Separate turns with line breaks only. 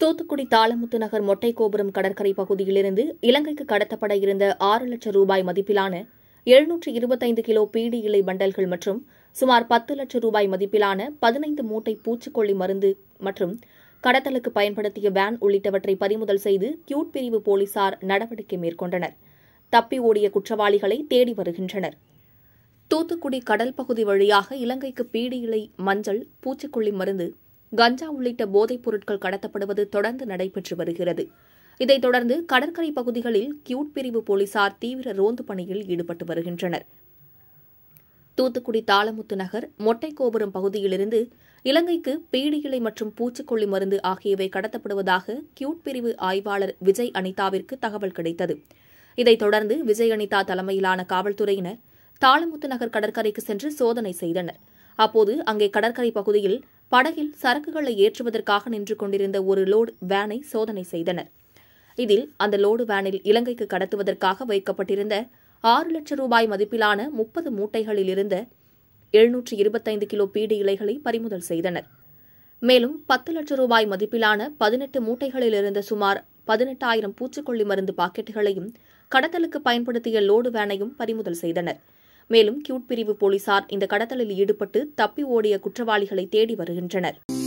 தூத்துக்குடி தாளமுத்து நகர் மொட்டை கோபுரம் கடற்கரை பகுதியிலிருந்து இலங்கைக்கு கடத்தப்பட இருந்த ஆறு லட்சம் ரூபாய் மதிப்பிலான எழுநூற்று இருபத்தைந்து கிலோ பீடி இலை பண்டல்கள் மற்றும் சுமார் பத்து லட்சம் ரூபாய் மதிப்பிலான பதினைந்து மூட்டை பூச்சிக்கொல்லி மருந்து மற்றும் கடத்தலுக்கு பயன்படுத்திய வேன் உள்ளிட்டவற்றை பறிமுதல் செய்து கியூட் பிரிவு போலீசார் நடவடிக்கை மேற்கொண்டனர் தப்பி ஓடிய குற்றவாளிகளை தேடி வருகின்றனர் தூத்துக்குடி கடல் பகுதி வழியாக இலங்கைக்கு பீடி இலை மஞ்சள் பூச்சிக்கொல்லி மருந்து கஞ்சா உள்ளிட்ட போதைப் பொருட்கள் கடத்தப்படுவது தொடர்ந்து நடைபெற்று வருகிறது இதைத் தொடர்ந்து கடற்கரை பகுதிகளில் கியூட் பிரிவு போலீசார் தீவிர ரோந்து பணியில் ஈடுபட்டு வருகின்றனர் தூத்துக்குடி தாளமுத்து நகர் மொட்டைக்கோபுரம் பகுதியிலிருந்து இலங்கைக்கு பீடியிலை மற்றும் பூச்சிக்கொல்லி மருந்து ஆகியவை கடத்தப்படுவதாக கியூட் பிரிவு ஆய்வாளர் விஜய் அனிதாவிற்கு தகவல் கிடைத்தது இதைத் தொடர்ந்து விஜய் அனிதா தலைமையிலான காவல்துறையினர் தாளமுத்து நகர் கடற்கரைக்கு சென்று சோதனை செய்தனர் அப்போது அங்கே கடற்கரை பகுதியில் படகில் சரக்குகளை ஏற்றுவதற்காக நின்று கொண்டிருந்த ஒரு லோடு வேனை சோதனை செய்தனர் இதில் அந்த லோடு வேனில் இலங்கைக்கு கடத்துவதற்காக வைக்கப்பட்டிருந்த ஆறு லட்சம் ரூபாய் மதிப்பிலான முப்பது மூட்டைகளில் இருந்த எழுநூற்று இருபத்தைந்து கிலோ பீடி இலைகளை பறிமுதல் செய்தனர் மேலும் பத்து லட்சம் ரூபாய் மதிப்பிலான பதினெட்டு மூட்டைகளில் இருந்த சுமார் பதினெட்டாயிரம் பூச்சிக்கொல்லி மருந்து பாக்கெட்டுகளையும் கடத்தலுக்கு பயன்படுத்திய லோடு வேனையும் பறிமுதல் செய்தனர் மேலும் கியூட் பிரிவு போலீசார் இந்த கடத்தலில் ஈடுபட்டு தப்பி ஓடிய குற்றவாளிகளை தேடி வருகின்றனர்